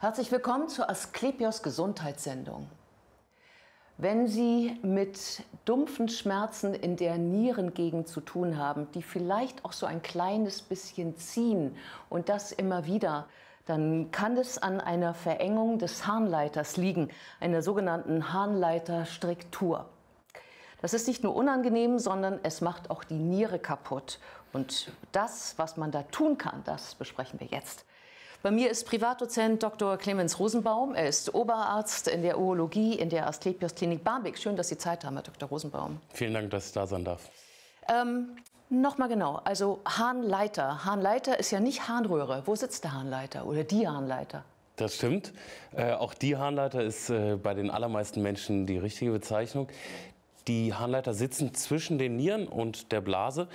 Herzlich willkommen zur Asklepios Gesundheitssendung. Wenn Sie mit dumpfen Schmerzen in der Nierengegend zu tun haben, die vielleicht auch so ein kleines bisschen ziehen und das immer wieder, dann kann es an einer Verengung des Harnleiters liegen, einer sogenannten Harnleiterstriktur. Das ist nicht nur unangenehm, sondern es macht auch die Niere kaputt. Und das, was man da tun kann, das besprechen wir jetzt. Bei mir ist Privatdozent Dr. Clemens Rosenbaum. Er ist Oberarzt in der Urologie in der Asklepios Klinik Barmbek. Schön, dass Sie Zeit haben, Herr Dr. Rosenbaum. Vielen Dank, dass ich da sein darf. Ähm, Nochmal genau, also Harnleiter. Harnleiter ist ja nicht Harnröhre. Wo sitzt der Harnleiter oder die Harnleiter? Das stimmt. Äh, auch die Harnleiter ist äh, bei den allermeisten Menschen die richtige Bezeichnung. Die Harnleiter sitzen zwischen den Nieren und der Blase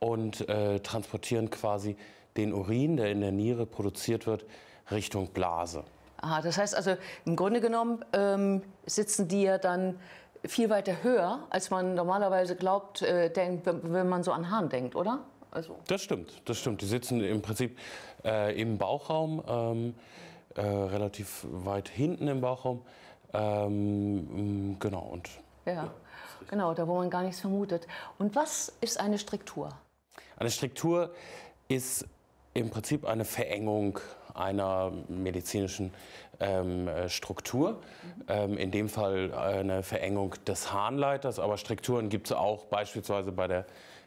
und äh, transportieren quasi den Urin, der in der Niere produziert wird, Richtung Blase. Aha, das heißt also, im Grunde genommen ähm, sitzen die ja dann viel weiter höher, als man normalerweise glaubt, äh, denkt, wenn man so an Hahn denkt, oder? Also. Das stimmt, das stimmt. Die sitzen im Prinzip äh, im Bauchraum, ähm, äh, relativ weit hinten im Bauchraum. Ähm, mm, genau, und. Ja, genau, da wo man gar nichts vermutet. Und was ist eine Striktur? Eine Striktur ist im Prinzip eine Verengung einer medizinischen ähm, äh, Struktur. Mhm. Ähm, in dem Fall eine Verengung des Harnleiters, aber Strukturen gibt es auch beispielsweise bei der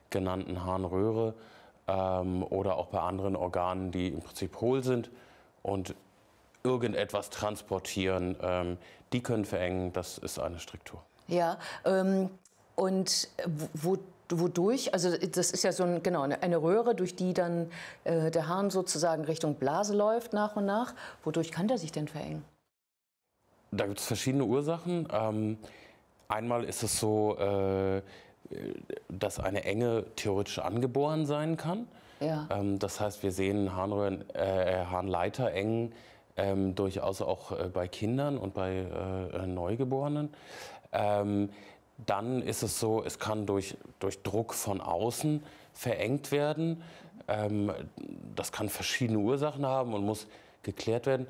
genannten Harnröhre ähm, oder auch bei anderen Organen, die im Prinzip hohl sind und irgendetwas transportieren. Ähm, die können verengen, das ist eine Struktur. Ja, ähm, und wo Wodurch, also das ist ja so ein, genau, eine Röhre, durch die dann äh, der Hahn sozusagen Richtung Blase läuft nach und nach. Wodurch kann der sich denn verengen? Da gibt es verschiedene Ursachen. Ähm, einmal ist es so, äh, dass eine Enge theoretisch angeboren sein kann. Ja. Ähm, das heißt, wir sehen Harnröhren, äh, äh Harnleiter ähm, durchaus auch äh, bei Kindern und bei äh, Neugeborenen. Ähm, dann ist es so, es kann durch, durch Druck von außen verengt werden. Ähm, das kann verschiedene Ursachen haben und muss geklärt werden.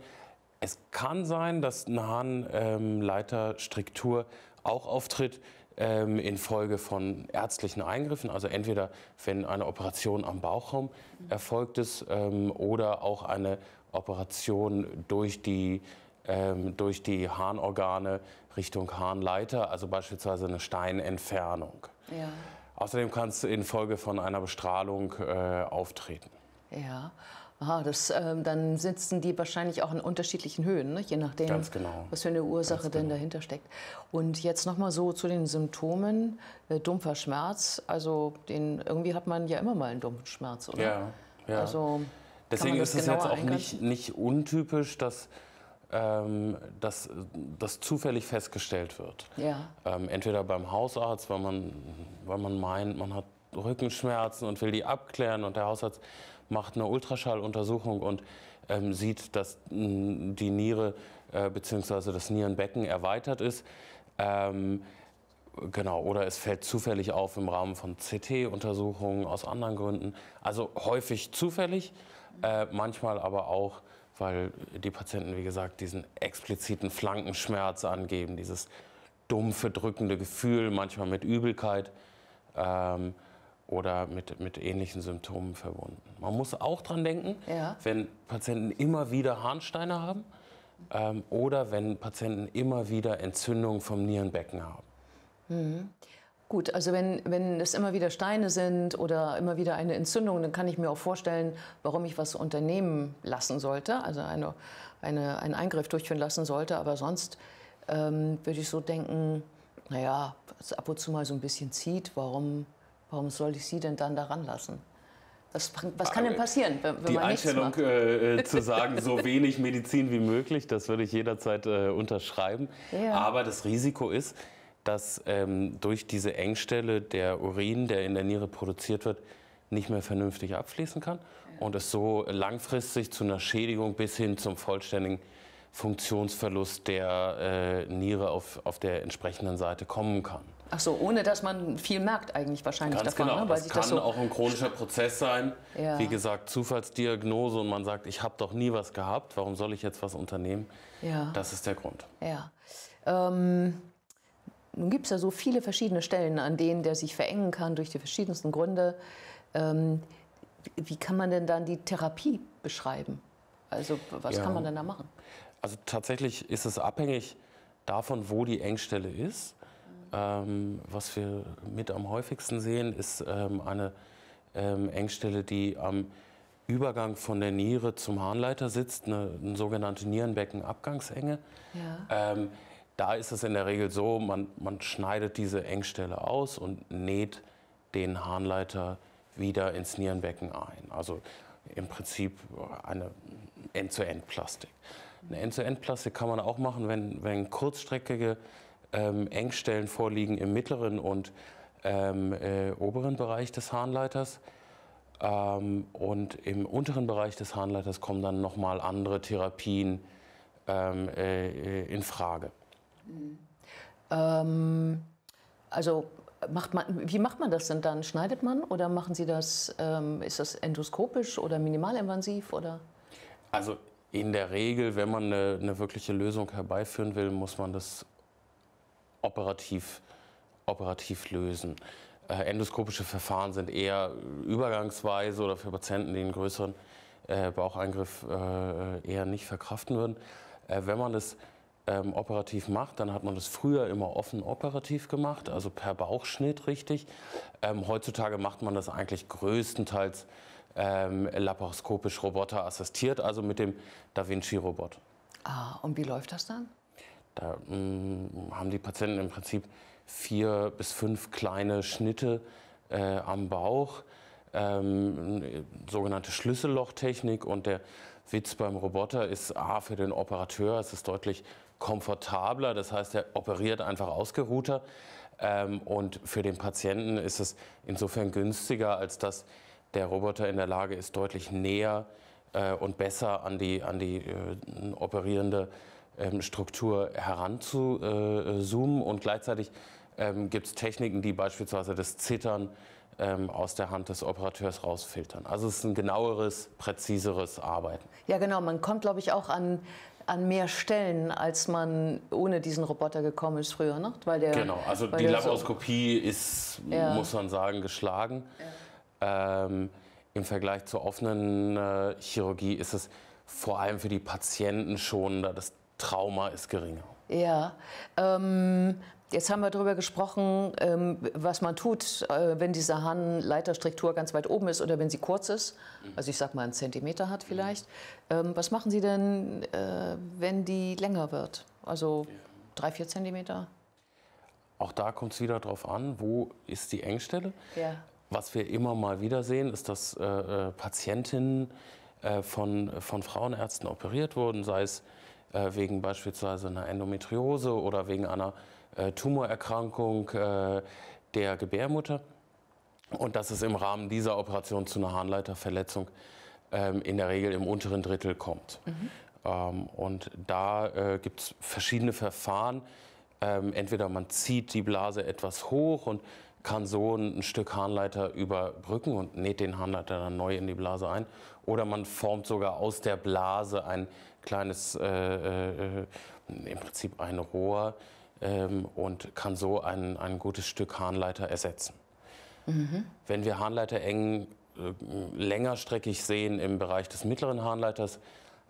Es kann sein, dass eine Harnleiterstruktur auch auftritt ähm, infolge von ärztlichen Eingriffen, also entweder wenn eine Operation am Bauchraum erfolgt ist ähm, oder auch eine Operation durch die ähm, durch die Harnorgane Richtung Harnleiter, also beispielsweise eine Steinentfernung. Ja. Außerdem kann es infolge von einer Bestrahlung äh, auftreten. Ja. Aha, das, ähm, dann sitzen die wahrscheinlich auch in unterschiedlichen Höhen, ne? je nachdem, genau. was für eine Ursache Ganz denn genau. dahinter steckt. Und jetzt nochmal so zu den Symptomen. Äh, dumpfer Schmerz, also den, irgendwie hat man ja immer mal einen dumpfen Schmerz, oder? Ja, ja. Also, Deswegen ist es jetzt auch nicht, nicht untypisch, dass ähm, dass das zufällig festgestellt wird. Ja. Ähm, entweder beim Hausarzt, weil man, weil man meint, man hat Rückenschmerzen und will die abklären und der Hausarzt macht eine Ultraschalluntersuchung und ähm, sieht, dass die Niere äh, bzw. das Nierenbecken erweitert ist. Ähm, genau, oder es fällt zufällig auf im Rahmen von CT-Untersuchungen aus anderen Gründen. Also häufig zufällig, äh, manchmal aber auch weil die Patienten, wie gesagt, diesen expliziten Flankenschmerz angeben, dieses dumpfe, drückende Gefühl, manchmal mit Übelkeit ähm, oder mit, mit ähnlichen Symptomen verbunden. Man muss auch daran denken, ja. wenn Patienten immer wieder Harnsteine haben ähm, oder wenn Patienten immer wieder Entzündungen vom Nierenbecken haben. Mhm. Gut, also wenn, wenn es immer wieder Steine sind oder immer wieder eine Entzündung, dann kann ich mir auch vorstellen, warum ich was unternehmen lassen sollte, also eine, eine, einen Eingriff durchführen lassen sollte. Aber sonst ähm, würde ich so denken, naja, es ab und zu mal so ein bisschen zieht, warum, warum soll ich sie denn dann daran lassen? Was, was, kann denn äh, passieren, wenn, Die man Einstellung äh, äh, zu sagen, so wenig Medizin wie möglich, das würde ich jederzeit äh, unterschreiben. Ja. Aber das Risiko ist, dass ähm, durch diese Engstelle der Urin, der in der Niere produziert wird, nicht mehr vernünftig abfließen kann und es so langfristig zu einer Schädigung bis hin zum vollständigen Funktionsverlust der äh, Niere auf, auf der entsprechenden Seite kommen kann. Ach so, ohne dass man viel merkt eigentlich wahrscheinlich Ganz davon. Ne? Genau. Ne? Weil das kann das so auch ein chronischer Prozess sein. Ja. Wie gesagt, Zufallsdiagnose und man sagt, ich habe doch nie was gehabt, warum soll ich jetzt was unternehmen? Ja. Das ist der Grund. Ja. Ähm nun gibt es ja so viele verschiedene Stellen, an denen der sich verengen kann durch die verschiedensten Gründe. Ähm, wie kann man denn dann die Therapie beschreiben? Also was ja. kann man denn da machen? Also tatsächlich ist es abhängig davon, wo die Engstelle ist. Ähm, was wir mit am häufigsten sehen, ist ähm, eine ähm, Engstelle, die am Übergang von der Niere zum Harnleiter sitzt, eine, eine sogenannte Nierenbeckenabgangsenge. Ja ähm, da ist es in der Regel so, man, man schneidet diese Engstelle aus und näht den Harnleiter wieder ins Nierenbecken ein. Also im Prinzip eine End-zu-End-Plastik. Eine End-zu-End-Plastik kann man auch machen, wenn, wenn kurzstreckige ähm, Engstellen vorliegen im mittleren und ähm, äh, oberen Bereich des Harnleiters. Ähm, und im unteren Bereich des Harnleiters kommen dann nochmal andere Therapien ähm, äh, äh, in Frage. Mhm. Ähm, also macht man, wie macht man das denn dann? Schneidet man oder machen Sie das, ähm, ist das endoskopisch oder minimalinvasiv oder? Also in der Regel, wenn man eine, eine wirkliche Lösung herbeiführen will, muss man das operativ, operativ lösen. Äh, endoskopische Verfahren sind eher übergangsweise oder für Patienten, die einen größeren äh, Baucheingriff äh, eher nicht verkraften würden. Äh, wenn man das ähm, operativ macht, dann hat man das früher immer offen operativ gemacht, also per Bauchschnitt richtig. Ähm, heutzutage macht man das eigentlich größtenteils ähm, laparoskopisch roboterassistiert, also mit dem Da Vinci-Robot. Ah, und wie läuft das dann? Da mh, mm, haben die Patienten im Prinzip vier bis fünf kleine Schnitte äh, am Bauch, ähm, sogenannte Schlüssellochtechnik. Und der Witz beim Roboter ist A, für den Operateur es ist deutlich komfortabler. Das heißt, er operiert einfach ausgeruhter. Ähm, und für den Patienten ist es insofern günstiger, als dass der Roboter in der Lage ist, deutlich näher äh, und besser an die, an die äh, operierende ähm, Struktur heranzuzoomen. Äh, und gleichzeitig ähm, gibt es Techniken, die beispielsweise das Zittern ähm, aus der Hand des Operateurs rausfiltern. Also es ist ein genaueres, präziseres Arbeiten. Ja, genau. Man kommt, glaube ich, auch an an mehr Stellen, als man ohne diesen Roboter gekommen ist früher. Ne? Weil der, genau, also die Laparoskopie so ist, ja. muss man sagen, geschlagen. Ja. Ähm, Im Vergleich zur offenen äh, Chirurgie ist es vor allem für die Patienten schonender. Das Trauma ist geringer. Ja, ähm, Jetzt haben wir darüber gesprochen, ähm, was man tut, äh, wenn diese Harnleiterstruktur ganz weit oben ist oder wenn sie kurz ist. Mhm. Also ich sag mal einen Zentimeter hat mhm. vielleicht. Ähm, was machen Sie denn, äh, wenn die länger wird? Also drei, vier Zentimeter? Auch da kommt es wieder darauf an, wo ist die Engstelle? Ja. Was wir immer mal wieder sehen, ist, dass äh, Patientinnen von, von Frauenärzten operiert wurden, sei es wegen beispielsweise einer Endometriose oder wegen einer äh, Tumorerkrankung äh, der Gebärmutter und dass es im Rahmen dieser Operation zu einer Harnleiterverletzung ähm, in der Regel im unteren Drittel kommt. Mhm. Ähm, und da äh, gibt es verschiedene Verfahren. Ähm, entweder man zieht die Blase etwas hoch und kann so ein Stück Harnleiter überbrücken und näht den Harnleiter dann neu in die Blase ein. Oder man formt sogar aus der Blase ein kleines, äh, äh, im Prinzip ein Rohr, ähm, und kann so ein, ein gutes Stück Harnleiter ersetzen. Mhm. Wenn wir Harnleiter eng äh, längerstreckig sehen im Bereich des mittleren Harnleiters,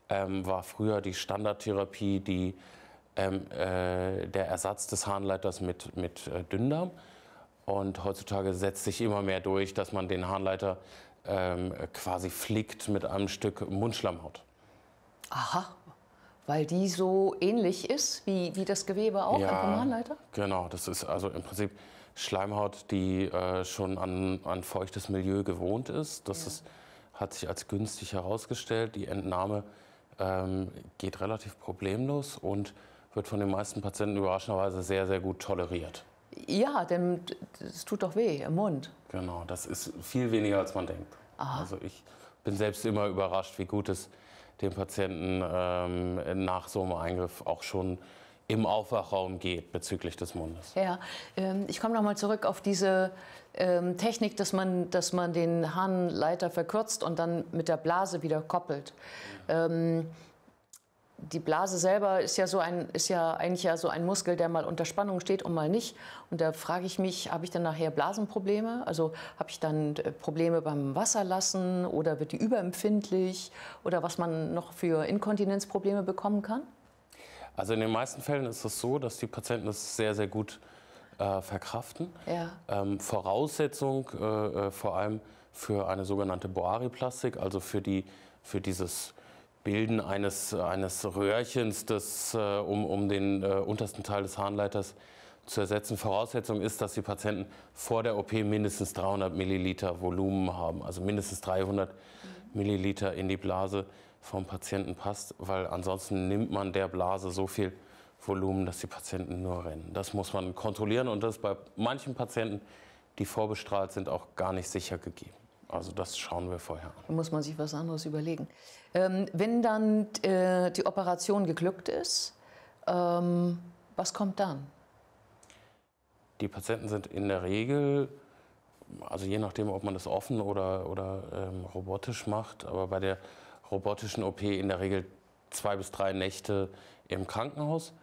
ähm, war früher die Standardtherapie die, ähm, äh, der Ersatz des Harnleiters mit, mit äh, Dünndarm. Und heutzutage setzt sich immer mehr durch, dass man den Harnleiter ähm, quasi flickt mit einem Stück Mundschlammhaut. Aha. Weil die so ähnlich ist wie, wie das Gewebe auch ja, am Pomalenleiter? Genau, das ist also im Prinzip Schleimhaut, die äh, schon an, an feuchtes Milieu gewohnt ist. Das ja. ist, hat sich als günstig herausgestellt. Die Entnahme ähm, geht relativ problemlos und wird von den meisten Patienten überraschenderweise sehr, sehr gut toleriert. Ja, denn es tut doch weh im Mund. Genau, das ist viel weniger, als man denkt. Aha. Also ich bin selbst immer überrascht, wie gut es ist dem Patienten ähm, nach so einem Eingriff auch schon im Aufwachraum geht bezüglich des Mundes. Ja, ähm, ich komme nochmal zurück auf diese ähm, Technik, dass man, dass man den Harnleiter verkürzt und dann mit der Blase wieder koppelt. Ähm, die Blase selber ist ja so ein, ist ja eigentlich ja so ein Muskel, der mal unter Spannung steht und mal nicht. Und da frage ich mich, habe ich dann nachher Blasenprobleme? Also habe ich dann äh, Probleme beim Wasserlassen oder wird die überempfindlich oder was man noch für Inkontinenzprobleme bekommen kann? Also in den meisten Fällen ist es so, dass die Patienten das sehr, sehr gut äh, verkraften. Ja. Ähm, Voraussetzung äh, äh vor allem für eine sogenannte Boariplastik, also für, die, für dieses Bilden eines, eines Röhrchens, das, äh, um, um den äh, untersten Teil des Harnleiters zu ersetzen. Voraussetzung ist, dass die Patienten vor der OP mindestens 300 Milliliter Volumen haben, also mindestens 300 Milliliter in die Blase vom Patienten passt, weil ansonsten nimmt man der Blase so viel Volumen, dass die Patienten nur rennen. Das muss man kontrollieren und das ist bei manchen Patienten, die vorbestrahlt sind, auch gar nicht sicher gegeben. Also das schauen wir vorher Da muss man sich was anderes überlegen. Ähm, wenn dann äh, die Operation geglückt ist, ähm, was kommt dann? Die Patienten sind in der Regel, also je nachdem, ob man das offen oder, oder ähm, robotisch macht, aber bei der robotischen OP in der Regel zwei bis drei Nächte im Krankenhaus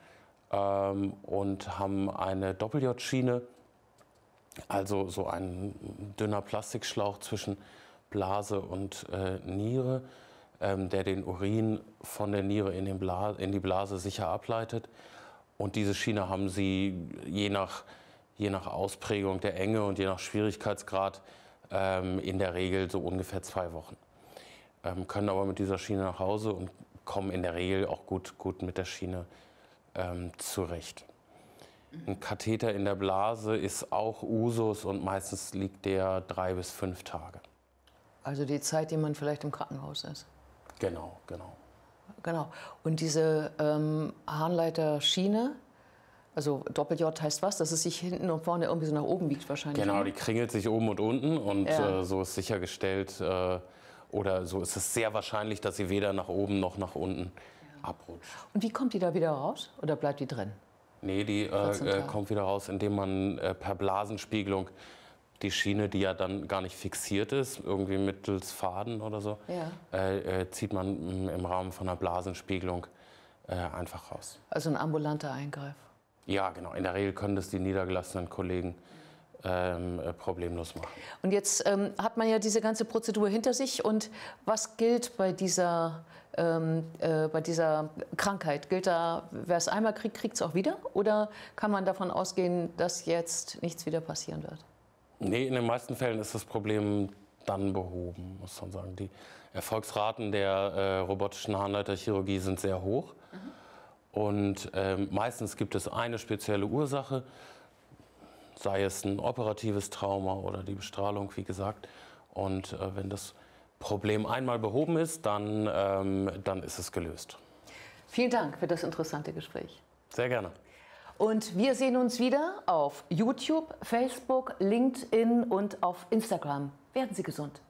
ähm, und haben eine doppel j schiene also so ein dünner Plastikschlauch zwischen Blase und äh, Niere ähm, der den Urin von der Niere in, in, die Blase sicher ableitet. Und diese Schiene haben sie je nach, je nach Ausprägung der Enge und je nach Schwierigkeitsgrad ähm, in der Regel so ungefähr zwei Wochen. Ähm, können aber mit dieser Schiene nach Hause und kommen in der Regel auch gut, gut mit der Schiene ähm, zurecht. Ein Katheter in der Blase ist auch Usus und meistens liegt der drei bis fünf Tage. Also die Zeit, die man vielleicht im Krankenhaus ist. Genau, genau. Genau. Und diese ähm, Harnleiter-Schiene, also Doppel-J heißt was, dass es sich hinten und vorne irgendwie so nach oben biegt wahrscheinlich. Genau, ne? die kringelt sich oben und unten und ja. äh, so ist sichergestellt äh, oder so ist es sehr wahrscheinlich, dass sie weder nach oben noch nach unten ja. abrutscht. Und wie kommt die da wieder raus oder bleibt die drin? Nee, die äh, äh kommt wieder raus, indem man äh, per Blasenspiegelung die Schiene, die ja dann gar nicht fixiert ist, irgendwie mittels Faden oder so, ja. äh, äh, zieht man mm, im Rahmen von einer Blasenspiegelung äh, einfach raus. Also ein ambulanter Eingriff. Ja, genau. In der Regel können das die niedergelassenen Kollegen ähm, äh, problemlos machen. Und jetzt ähm, hat man ja diese ganze Prozedur hinter sich. Und was gilt bei dieser, ähm, äh, bei dieser Krankheit? Gilt da, wer es einmal kriegt, kriegt es auch wieder? Oder kann man davon ausgehen, dass jetzt nichts wieder passieren wird? Nee, in den meisten Fällen ist das Problem dann behoben, muss man sagen. Die Erfolgsraten der äh, robotischen Harnleiterchirurgie sind sehr hoch. Mhm. Und ähm, meistens gibt es eine spezielle Ursache, sei es ein operatives Trauma oder die Bestrahlung, wie gesagt. Und äh, wenn das Problem einmal behoben ist, dann, ähm, dann ist es gelöst. Vielen Dank für das interessante Gespräch. Sehr gerne. Und wir sehen uns wieder auf YouTube, Facebook, LinkedIn und auf Instagram. Werden Sie gesund.